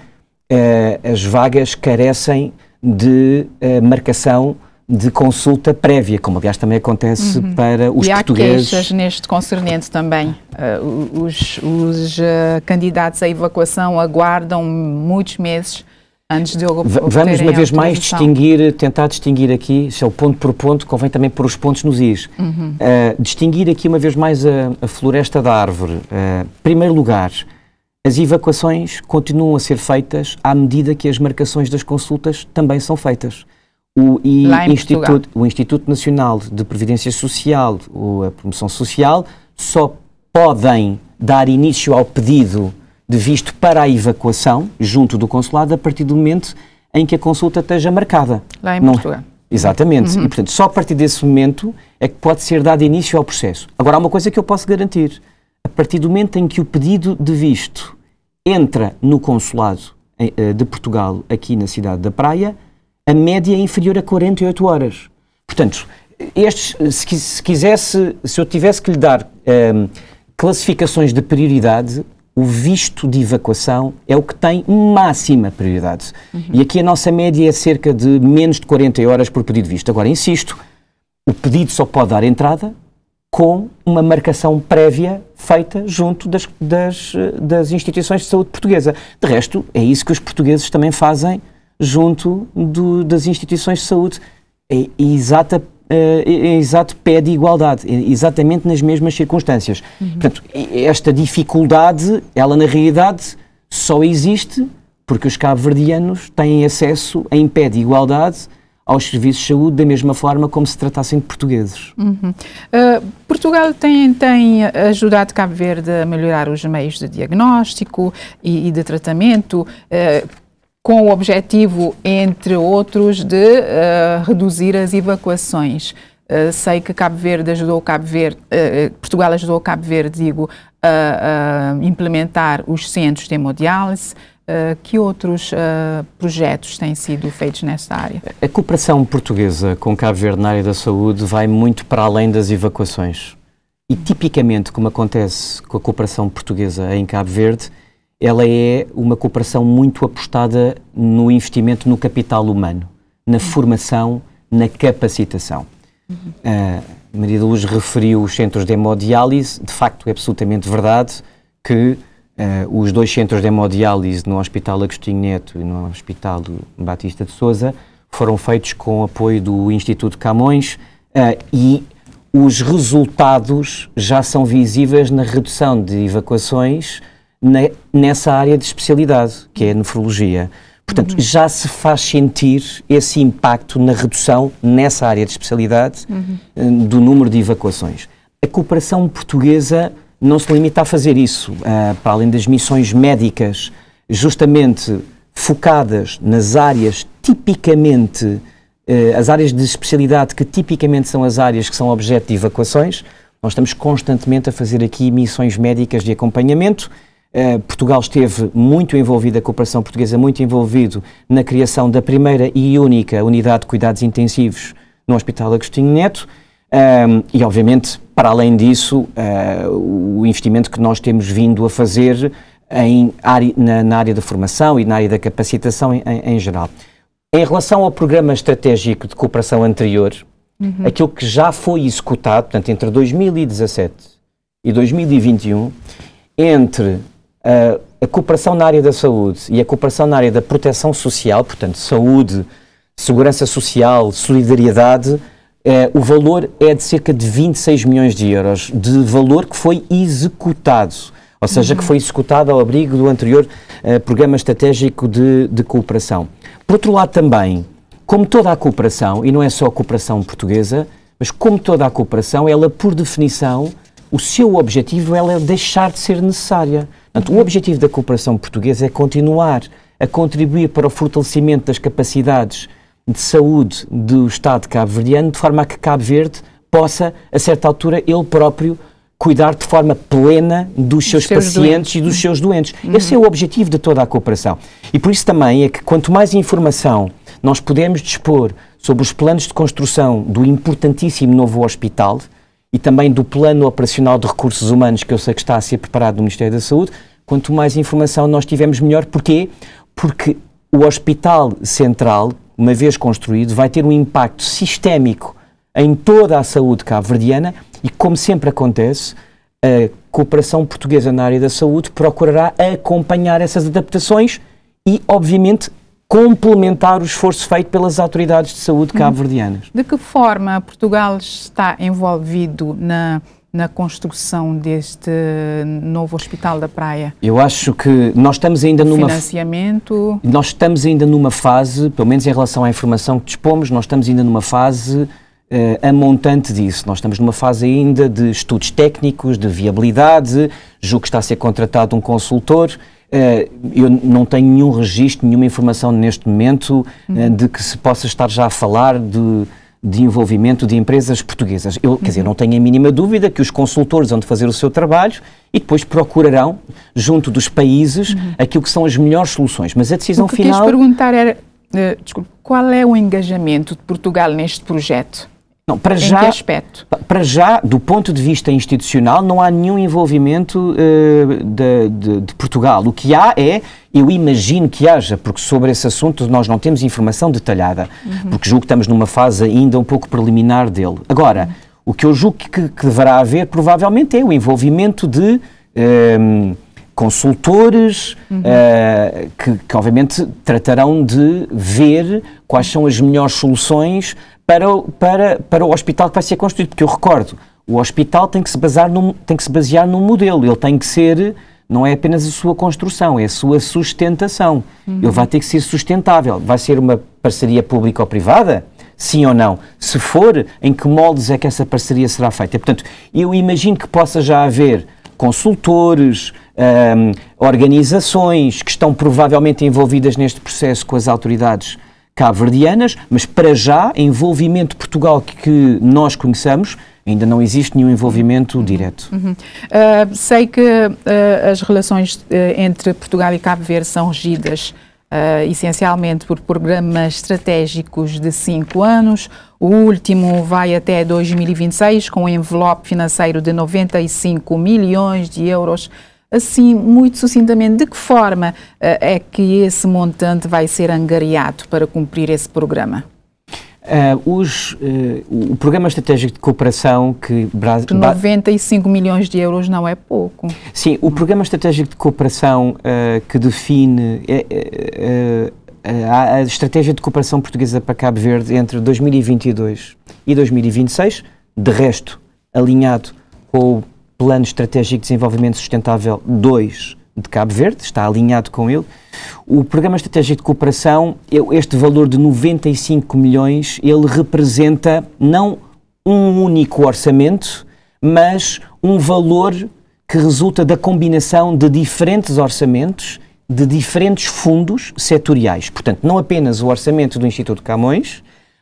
eh, as vagas carecem de eh, marcação de consulta prévia, como aliás também acontece uhum. para os e portugueses. E há queixas neste concernente também. Uh, os, os uh, candidatos à evacuação aguardam muitos meses antes de Vamos uma vez mais distinguir, tentar distinguir aqui, se é o ponto por ponto, convém também pôr os pontos nos is. Uhum. Uh, distinguir aqui uma vez mais a, a floresta da árvore. Uh, primeiro lugar, as evacuações continuam a ser feitas à medida que as marcações das consultas também são feitas. O, Instituto, o Instituto Nacional de Previdência Social, a Promoção Social, só podem dar início ao pedido de visto para a evacuação junto do consulado a partir do momento em que a consulta esteja marcada. Lá em Não... É? Exatamente. Uhum. E, portanto, só a partir desse momento é que pode ser dado início ao processo. Agora, há uma coisa que eu posso garantir. A partir do momento em que o pedido de visto entra no consulado eh, eh, de Portugal, aqui na cidade da Praia, a média é inferior a 48 horas. Portanto, estes, se quisesse, se eu tivesse que lhe dar um, ehm, classificações de prioridade, o visto de evacuação é o que tem máxima prioridade. Uhum. E aqui a nossa média é cerca de menos de 40 horas por pedido de visto. Agora, insisto, o pedido só pode dar entrada com uma marcação prévia feita junto das, das, das instituições de saúde portuguesa. De resto, é isso que os portugueses também fazem junto do, das instituições de saúde. É exata eh, exato pé de igualdade, exatamente nas mesmas circunstâncias. Uhum. Portanto, esta dificuldade, ela na realidade só existe porque os cabo-verdianos têm acesso em pé de igualdade aos serviços de saúde da mesma forma como se tratassem de portugueses. Uhum. Uh, Portugal tem, tem ajudado Cabo Verde a melhorar os meios de diagnóstico e, e de tratamento. Uh, com o objetivo, entre outros, de uh, reduzir as evacuações. Uh, sei que Cabo Verde ajudou Cabo Verde, uh, Portugal ajudou Cabo Verde, digo, a, implementar os centros de hemodiálise. Uh, que outros uh, projetos têm sido feitos nesta área? A cooperação portuguesa com Cabo Verde na área da saúde vai muito para além das evacuações. E tipicamente, como acontece com a cooperação portuguesa em Cabo Verde, ela é uma cooperação muito apostada no investimento no capital humano, na formação, na capacitação. Uhum. Uh, Maria de Luz referiu os centros de hemodiálise, de facto é absolutamente verdade que uh, os dois centros de hemodiálise no Hospital Agostinho Neto e no Hospital Batista de Souza foram feitos com apoio do Instituto Camões uh, e os resultados já são visíveis na redução de evacuações nessa área de especialidade, que é a nefrologia. Portanto, uhum. já se faz sentir esse impacto na redução, nessa área de especialidade, uhum. Eh, do número de evacuações. A cooperação portuguesa não se limita a fazer isso, uh, para além das missões médicas, justamente focadas nas áreas tipicamente, uh, as áreas de especialidade que tipicamente são as áreas que são objeto de evacuações. Nós estamos constantemente a fazer aqui missões médicas de acompanhamento eh, Portugal esteve muito envolvido, a cooperação portuguesa muito envolvido na criação da primeira e única unidade de cuidados intensivos no Hospital Agostinho Neto. Um, ehm, e, obviamente, para além disso, uh, o investimento que nós temos vindo a fazer em área, na, na, área da formação e na área da capacitação em, em, em, geral. Em relação ao programa estratégico de cooperação anterior, uhum. aquilo que já foi executado, portanto, entre 2017 e 2021, entre a, cooperação na área da saúde e a cooperação na área da proteção social, portanto, saúde, segurança social, solidariedade, eh, o valor é de cerca de 26 milhões de euros, de valor que foi executado, ou seja, uhum. que foi executado ao abrigo do anterior eh, Programa Estratégico de, de, Cooperação. Por outro lado, também, como toda a cooperação, e não é só a cooperação portuguesa, mas como toda a cooperação, ela, por definição, o seu objetivo é deixar de ser necessária. Portanto, o objetivo da cooperação portuguesa é continuar a contribuir para o fortalecimento das capacidades de saúde do Estado cabo-verdiano, de forma a que Cabo Verde possa, a certa altura, ele próprio cuidar de forma plena dos seus, seus pacientes doentes. e dos uhum. seus doentes. Uhum. Esse é o objetivo de toda a cooperação. E por isso também é que quanto mais informação nós podemos dispor sobre os planos de construção do importantíssimo novo hospital, e também do plano operacional de recursos humanos que eu sei que está a ser preparado no Ministério da Saúde, Quanto mais informação nós tivermos, melhor. Porquê? Porque o hospital central, uma vez construído, vai ter um impacto sistémico em toda a saúde cabo-verdiana e, como sempre acontece, a cooperação portuguesa na área da saúde procurará acompanhar essas adaptações e, obviamente, complementar o esforço feito pelas autoridades de saúde uhum. cabo-verdianas. De que forma Portugal está envolvido na na construção deste novo hospital da praia? Eu acho que nós estamos ainda numa financiamento. Nós estamos ainda numa fase, pelo menos em relação à informação que dispomos, nós estamos ainda numa fase uh, eh, a montante disso. Nós estamos numa fase ainda de estudos técnicos, de viabilidade. Julgo que está a ser contratado um consultor. Uh, eu não tenho nenhum registro, nenhuma informação neste momento uh, de que se possa estar já a falar de de envolvimento de empresas portuguesas. Eu, uhum. quer dizer, uhum. não tenho a mínima dúvida que os consultores vão de fazer o seu trabalho e depois procurarão, junto dos países, uhum. aquilo que são as melhores soluções. Mas a decisão o que final. O perguntar era, uh, desculpe, qual é o engajamento de Portugal neste projeto? Não, para em já, que aspecto? Para já, do ponto de vista institucional, não há nenhum envolvimento uh, de, de, de, Portugal. O que há é, eu imagino que haja, porque sobre esse assunto nós não temos informação detalhada, uhum. porque julgo que estamos numa fase ainda um pouco preliminar dele. Agora, uhum. o que eu julgo que, que, deverá haver, provavelmente, é o envolvimento de. Um, ehm, consultores uhum. uh, que, que, obviamente tratarão de ver quais são as melhores soluções para, o, para, para o hospital que vai ser construído, porque eu recordo, o hospital tem que se, basear num, tem que se basear num modelo, ele tem que ser, não é apenas a sua construção, é a sua sustentação. Uhum. Ele vai ter que ser sustentável. Vai ser uma parceria pública ou privada? Sim ou não? Se for, em que moldes é que essa parceria será feita? Portanto, eu imagino que possa já haver consultores, um, organizações que estão provavelmente envolvidas neste processo com as autoridades cabo-verdianas, mas para já, envolvimento de Portugal que nós conhecemos. ainda não existe nenhum envolvimento uhum. direto. Uhum. Uh, sei que uh, as relações uh, entre Portugal e Cabo Verde são regidas uh, essencialmente por programas estratégicos de cinco anos. O último vai até 2026, com um envelope financeiro de 95 milhões de euros assim, muito sucintamente, de que forma uh, é que esse montante vai ser angariado para cumprir esse programa? Uh, os, uh, o Programa Estratégico de Cooperação que... Bra... 95 milhões de euros não é pouco. Sim, o Programa Estratégico de Cooperação uh, que define a, Estratégia de Cooperação Portuguesa para Cabo Verde entre 2022 e 2026, de resto alinhado com o Plano Estratégico de Desenvolvimento Sustentável 2 de Cabo Verde, está alinhado com ele. O Programa Estratégico de Cooperação, este valor de 95 milhões, ele representa não um único orçamento, mas um valor que resulta da combinação de diferentes orçamentos, de diferentes fundos setoriais. Portanto, não apenas o orçamento do Instituto Camões,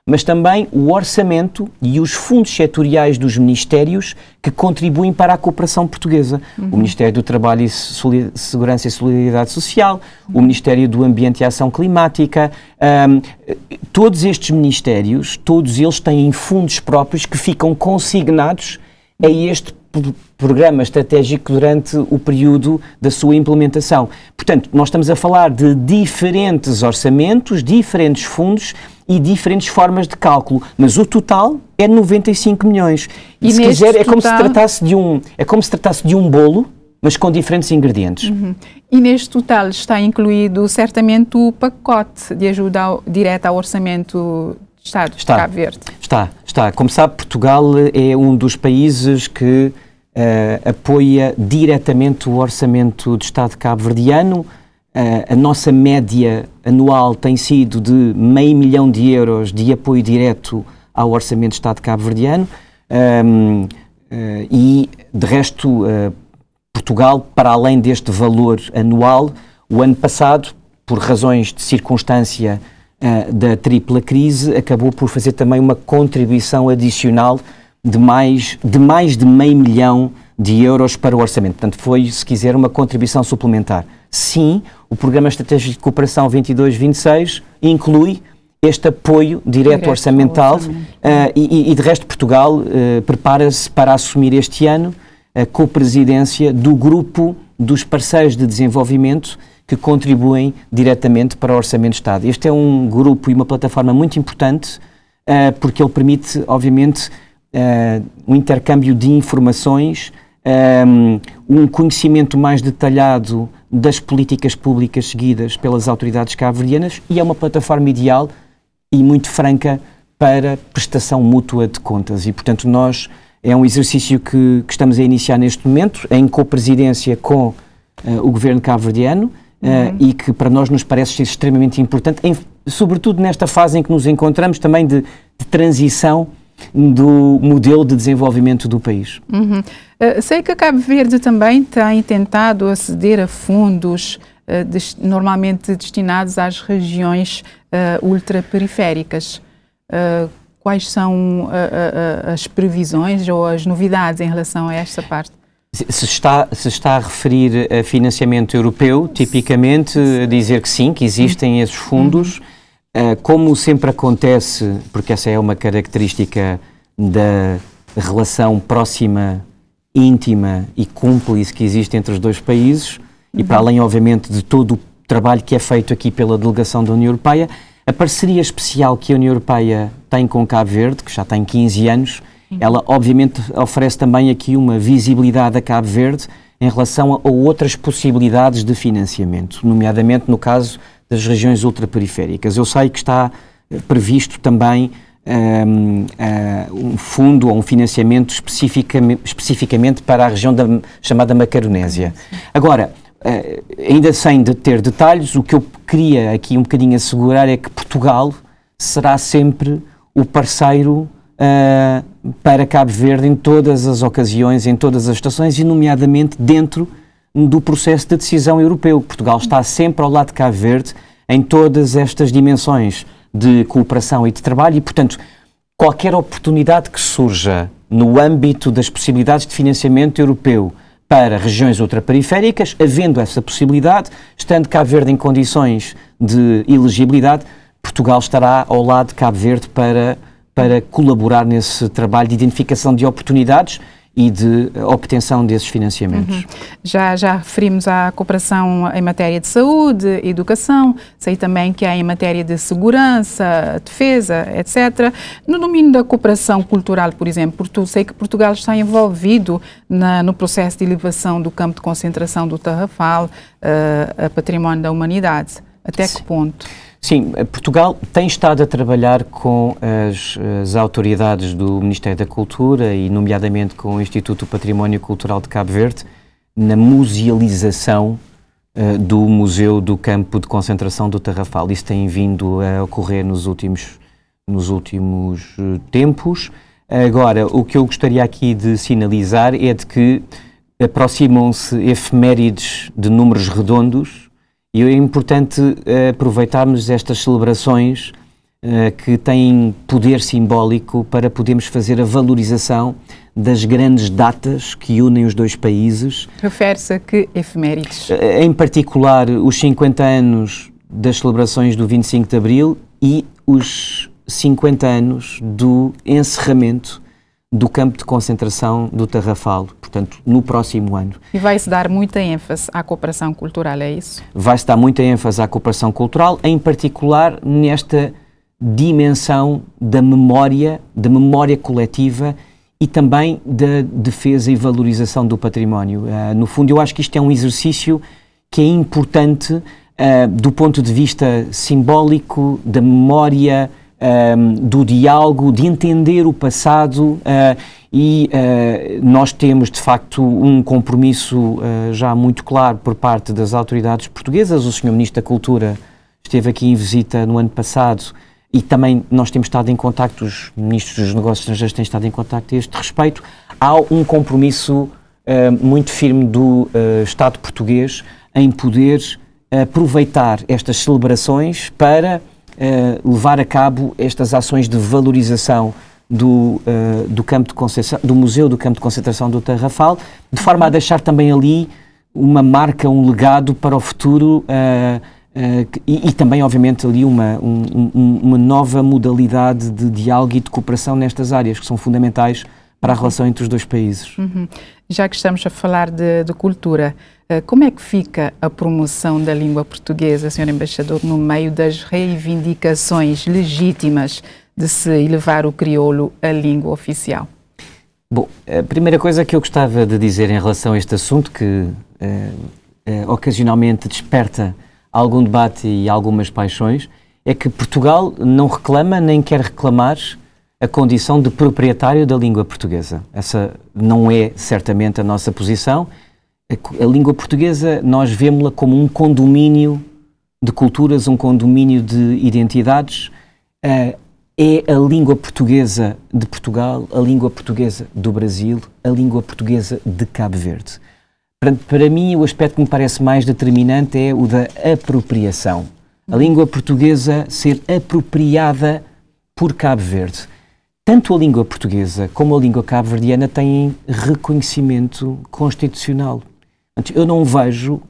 mas também o orçamento e os fundos setoriais dos ministérios que contribuem para a cooperação portuguesa. Uhum. O Ministério do Trabalho e Soli Segurança e Solidariedade Social, uhum. o Ministério do Ambiente e Ação Climática, um, todos estes ministérios, todos eles têm fundos próprios que ficam consignados a este programa estratégico durante o período da sua implementação. Portanto, nós estamos a falar de diferentes orçamentos, diferentes fundos e diferentes formas de cálculo, mas o total é 95 milhões. E, e se quiser, total... é como se tratasse de um, é como se tratasse de um bolo, mas com diferentes ingredientes. Uhum. E neste total está incluído certamente o pacote de ajuda ao, direta ao orçamento de Estado está, de Cabo Verde. Está, está. Como sabe, Portugal eh, é um dos países que uh, apoia diretamente o orçamento de Estado cabo-verdiano eh, a, nossa média anual tem sido de meio milhão de euros de apoio direto ao Orçamento de Estado cabo-verdiano um, ehm, uh, eh, e, de resto, uh, Portugal, para além deste valor anual, o ano passado, por razões de circunstância uh, da tripla crise, acabou por fazer também uma contribuição adicional de mais de, mais de meio milhão de euros para o orçamento. Portanto, foi, se quiser, uma contribuição suplementar. Sim, o Programa Estratégico de Cooperação 22-26 inclui este apoio direto orçamental uh, e, e, de resto Portugal uh, prepara-se para assumir este ano a co-presidência do grupo dos parceiros de desenvolvimento que contribuem diretamente para o Orçamento de Estado. Este é um grupo e uma plataforma muito importante uh, porque ele permite, obviamente, um intercâmbio de informações Ehm, um conhecimento mais detalhado das políticas públicas seguidas pelas autoridades cabo-verdianas e é uma plataforma ideal e muito franca para prestação mútua de contas. E, portanto, nós é um exercício que, que estamos a iniciar neste momento, em co-presidência com uh, o governo cabo-verdiano. Eh, uhum. Uh, e que para nós nos parece extremamente importante, em, sobretudo nesta fase em que nos encontramos também de, de transição do modelo de desenvolvimento do país. Uhum. Eh, sei que a Cabo Verde também tem tentado aceder a fundos eh, normalmente destinados às regiões eh, ultraperiféricas. quais são as previsões ou as novidades em relação a esta parte? Se está, se está a referir a financiamento europeu, tipicamente, a dizer que sim, que existem esses fundos. Uhum ah, como sempre acontece, porque essa é uma característica da relação próxima, íntima e cúmplice que existe entre os dois países, uhum. e para além, obviamente, de todo o trabalho que é feito aqui pela delegação da União Europeia, a parceria especial que a União Europeia tem com Cabo Verde, que já tem 15 anos, uhum. ela obviamente oferece também aqui uma visibilidade a Cabo Verde em relação a, a outras possibilidades de financiamento, nomeadamente no caso das regiões ultraperiféricas. Eu sei que está eh, previsto também ehm, eh, um, fundo ou um financiamento especificamente, para a região da, chamada Macaronésia. Agora, eh, ainda sem de ter detalhes, o que eu queria aqui um bocadinho assegurar é que Portugal será sempre o parceiro uh, para Cabo Verde em todas as ocasiões, em todas as estações e, nomeadamente, dentro do processo de decisão europeu. Portugal está sempre ao lado de Cabo Verde em todas estas dimensões de cooperação e de trabalho e, portanto, qualquer oportunidade que surja no âmbito das possibilidades de financiamento europeu para regiões ultraperiféricas, havendo essa possibilidade, estando Cabo Verde em condições de elegibilidade, Portugal estará ao lado de Cabo Verde para, para colaborar nesse trabalho de identificação de oportunidades e de obtenção desses financiamentos. Uhum. Já, já referimos à cooperação em matéria de saúde, educação, sei também que há em matéria de segurança, defesa, etc. No domínio da cooperação cultural, por exemplo, sei que Portugal está envolvido na, no processo de elevação do campo de concentração do Tarrafal uh, a património da humanidade. Até Sim. que ponto? Sim, eh, Portugal tem estado a trabalhar com as, as, autoridades do Ministério da Cultura e, nomeadamente, com o Instituto do Património Cultural de Cabo Verde na musealização uh, do Museu do Campo de Concentração do Tarrafal. Isso tem vindo a ocorrer nos últimos, nos últimos eh, tempos. Agora, o que eu gostaria aqui de sinalizar é de que aproximam-se efemérides de números redondos e é importante eh, aproveitarmos estas celebrações eh, que têm poder simbólico para podermos fazer a valorização das grandes datas que unem os dois países. Refere-se a que efemérides? Eh, em particular, os 50 anos das celebrações do 25 de Abril e os 50 anos do encerramento do campo de concentração do Tarrafal, portanto, no próximo ano. E vai-se dar muita ênfase à cooperação cultural, é isso? Vai-se dar muita ênfase à cooperação cultural, em particular nesta dimensão da memória, da memória coletiva e também da defesa e valorização do património. Uh, no fundo, eu acho que isto é um exercício que é importante uh, do ponto de vista simbólico, da memória um, ehm, do diálogo, de entender o passado uh, e uh, nós temos de facto um compromisso uh, já muito claro por parte das autoridades portuguesas. O Sr. Ministro da Cultura esteve aqui em visita no ano passado e também nós temos estado em contacto, os ministros dos negócios estrangeiros têm estado em contacto a este respeito. Há um compromisso muito firme do Estado português em poder aproveitar estas celebrações para eh, levar a cabo estas ações de valorização do, uh, do, campo de concentração, do Museu do Campo de Concentração do Tarrafal, de forma a deixar também ali uma marca, um legado para o futuro uh, uh, e, e, também, obviamente, ali uma, um, um, uma nova modalidade de diálogo e de cooperação nestas áreas que são fundamentais para a relação entre os dois países. Uhum. Já que estamos a falar de, de cultura, eh, como é que fica a promoção da língua portuguesa, Sr. Embaixador, no meio das reivindicações legítimas de se elevar o crioulo à língua oficial? Bom, a primeira coisa que eu gostava de dizer em relação a este assunto, que eh, eh, ocasionalmente desperta algum debate e algumas paixões, é que Portugal não reclama nem quer reclamar a condição de proprietário da língua portuguesa. Essa não é certamente a nossa posição a, a língua portuguesa nós vemos-la como um condomínio de culturas, um condomínio de identidades. Uh, é a língua portuguesa de Portugal, a língua portuguesa do Brasil, a língua portuguesa de Cabo Verde. Para, para mim, o aspecto que me parece mais determinante é o da apropriação. A língua portuguesa ser apropriada por Cabo Verde. Tanto a língua portuguesa como a língua cabo-verdiana têm reconhecimento constitucional eu não vejo uh,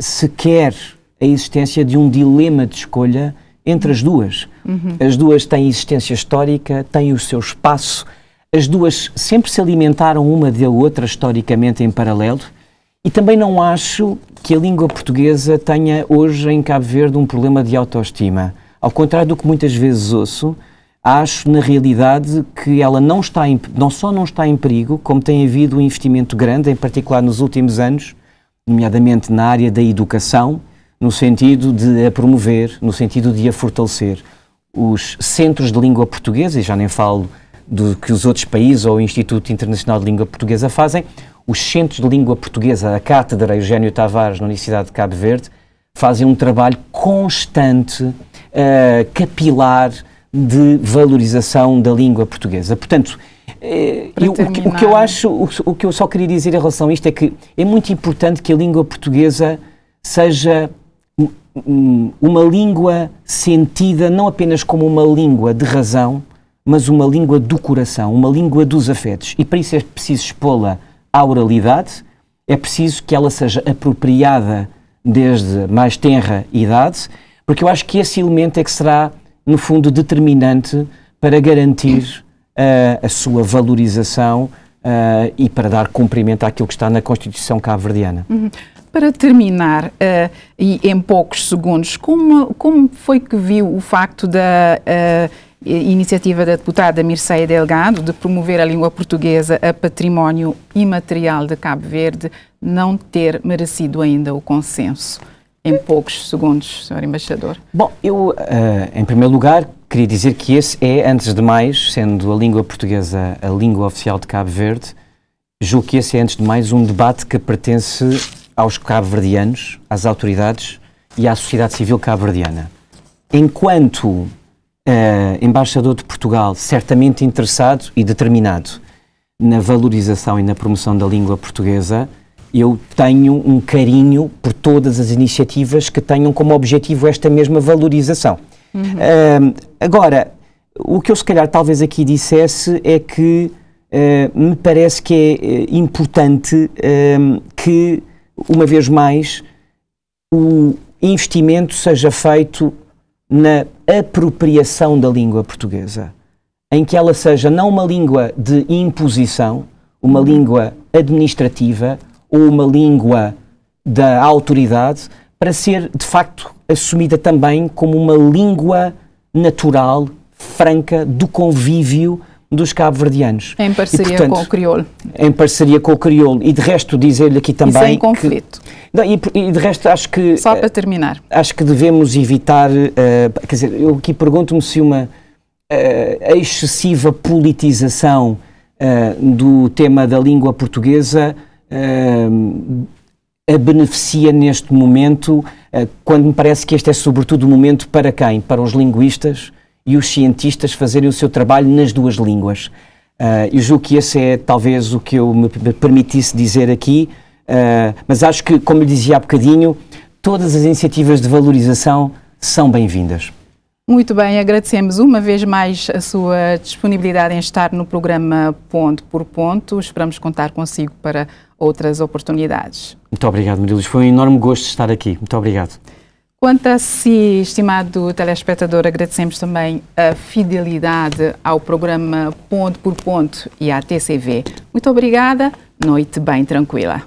sequer a existência de um dilema de escolha entre as duas. Uhum. As duas têm existência histórica, têm o seu espaço. As duas sempre se alimentaram uma da outra historicamente em paralelo. E também não acho que a língua portuguesa tenha hoje em Cabo Verde um problema de autoestima. Ao contrário do que muitas vezes ouço, acho na realidade que ela não está em, não só não está em perigo, como tem havido um investimento grande, em particular nos últimos anos, nomeadamente na área da educação, no sentido de a promover, no sentido de a fortalecer. Os centros de língua portuguesa, e já nem falo do que os outros países ou o Instituto Internacional de Língua Portuguesa fazem, os centros de língua portuguesa, a Cátedra Eugênio Tavares, na Universidade de Cabo Verde, fazem um trabalho constante, uh, capilar, de valorização da língua portuguesa. Portanto, eh, e, o, que, o, que, eu acho, o, o, que eu só queria dizer em relação a isto é que é muito importante que a língua portuguesa seja uma língua sentida não apenas como uma língua de razão, mas uma língua do coração, uma língua dos afetos. E para isso é preciso expô-la à oralidade, é preciso que ela seja apropriada desde mais tenra idade, porque eu acho que esse elemento é que será, no fundo, determinante para garantir a sua valorização Uh, e para dar cumprimento àquilo que está na Constituição cabo-verdiana. Uhum. Para terminar, uh, e em poucos segundos, como, como foi que viu o facto da uh, iniciativa da deputada Mircea Delgado de promover a língua portuguesa a património imaterial de Cabo Verde não ter merecido ainda o consenso? em poucos segundos, Sr. Embaixador? Bom, eu, uh, em primeiro lugar, queria dizer que esse é, antes de mais, sendo a língua portuguesa a língua oficial de Cabo Verde, julgo que esse é, antes de mais, um debate que pertence aos cabo-verdianos, às autoridades e à sociedade civil cabo-verdiana. Enquanto uh, embaixador de Portugal, certamente interessado e determinado na valorização e na promoção da língua portuguesa, eu tenho um carinho por todas as iniciativas que tenham como objetivo esta mesma valorização. Uhum. Uh, agora, o que eu se calhar talvez aqui dissesse é que uh, me parece que é eh, importante uh, que, uma vez mais, o investimento seja feito na apropriação da língua portuguesa, em que ela seja não uma língua de imposição, uma uhum. língua administrativa, ou uma língua da autoridade para ser, de facto, assumida também como uma língua natural, franca, do convívio dos cabo-verdianos. Em parceria e, portanto, com o crioulo. Em parceria com o crioulo. E de resto, dizer-lhe aqui é também... E sem que, conflito. Não, e, e, de resto, acho que... Só eh, para terminar. Acho que devemos evitar... Uh, quer dizer, eu aqui pergunto-me se uma uh, excessiva politização uh, do tema da língua portuguesa uh, a beneficia neste momento, uh, quando me parece que este é sobretudo o momento para quem? Para os linguistas e os cientistas fazerem o seu trabalho nas duas línguas. Uh, eu julgo que esse é talvez o que eu me permitisse dizer aqui, uh, mas acho que, como lhe dizia há bocadinho, todas as iniciativas de valorização são bem-vindas. Muito bem, agradecemos uma vez mais a sua disponibilidade em estar no programa Ponto por Ponto. Esperamos contar consigo para outras oportunidades. Muito obrigado, Marilis. Foi um enorme gosto estar aqui. Muito obrigado. Quanto a si, estimado telespectador, agradecemos também a fidelidade ao programa Ponto por Ponto e à TCV. Muito obrigada, noite bem tranquila.